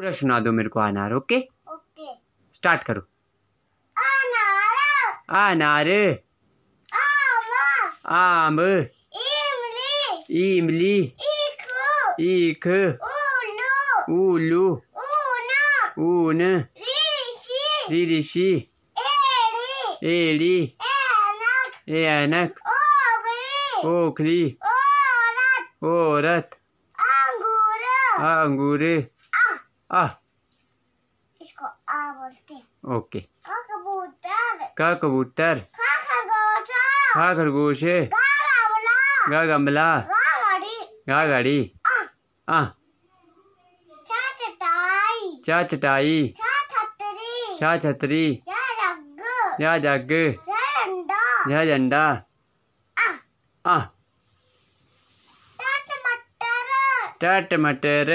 पूरा सुना दो मेरे को अनार ओके ओके स्टार्ट करो अनार अनार आम इमली इमली ईख उल्लू ऊन ऋषि एड़ी एनक ओखली औरत अंगूर आ इसको आ बोलते ओके का कबूतर का कबूतर खा खरगोश खा खरगोश गा गमला गा गाड़ी गा गाड़ी आ चा चटाई चा चटाई चा छतरी चा छतरी चा जग या जग चा झंडा चा झंडा आ टा टमाटर टा टमाटर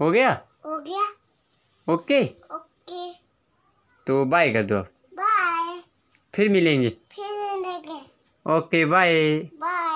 हो गया हो गया ओके ओके तो बाय कर दो बाय फिर मिलेंगे फिर मिलेंगे ओके बाय बाय